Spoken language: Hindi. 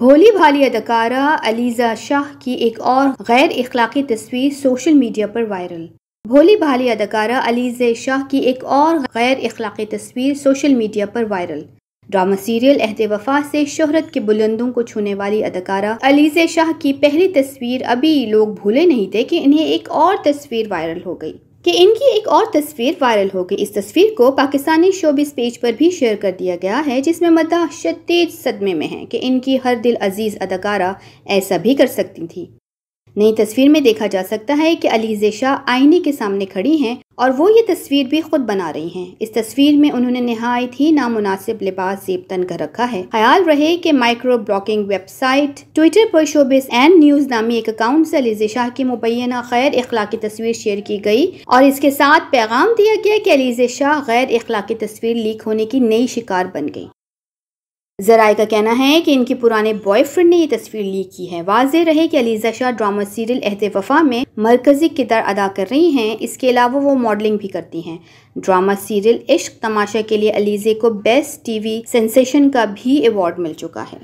भोली भाली अदकारा अलीज़ा शाह की एक और गैर अखलाक़ी तस्वीर सोशल मीडिया पर वायरल भोली भाली अदकारा अलीजे शाह की एक और गैर अखलाक़ी तस्वीर सोशल मीडिया पर viral drama serial Ahad Wafa से शोहरत के बुलंदों को छूने वाली अदकारा अलीजे शाह की पहली तस्वीर अभी लोग भूले नहीं थे कि इन्हें एक और तस्वीर वायरल हो गई कि इनकी एक और तस्वीर वायरल हो गई इस तस्वीर को पाकिस्तानी शोबिस पेज पर भी शेयर कर दिया गया है जिसमें मदा शदीद सदमे में है कि इनकी हर दिल अजीज़ अदाकारा ऐसा भी कर सकती थी नई तस्वीर में देखा जा सकता है कि अलीजे शाह आईने के सामने खड़ी हैं और वो ये तस्वीर भी खुद बना रही हैं। इस तस्वीर में उन्होंने नहायत ही नामुनासिब लिबास जेब तन कर रखा है ख्याल रहे कि माइक्रो ब्लॉकिंग वेबसाइट ट्विटर पर शोबिस एंड न्यूज नामी एक अकाउंट से अलीजे शाह की मुबैना गैर इखलाकी तस्वीर शेयर की गई और इसके साथ पैगाम दिया गया कि अलीजे शाह गैर इखलाकी तस्वीर लीक होने की नई शिकार बन गई जराए का कहना है कि इनके पुराने बॉयफ्रेंड ने ये तस्वीर लीक की है वाज रहे कि अलीजा शाह ड्रामा सीरियल अहद वफा में मरकजी किरदार अदा कर रही हैं इसके अलावा वो मॉडलिंग भी करती हैं ड्रामा सीरियल इश्क तमाशा के लिए अलीजे को बेस्ट टीवी सेंसेशन का भी अवार्ड मिल चुका है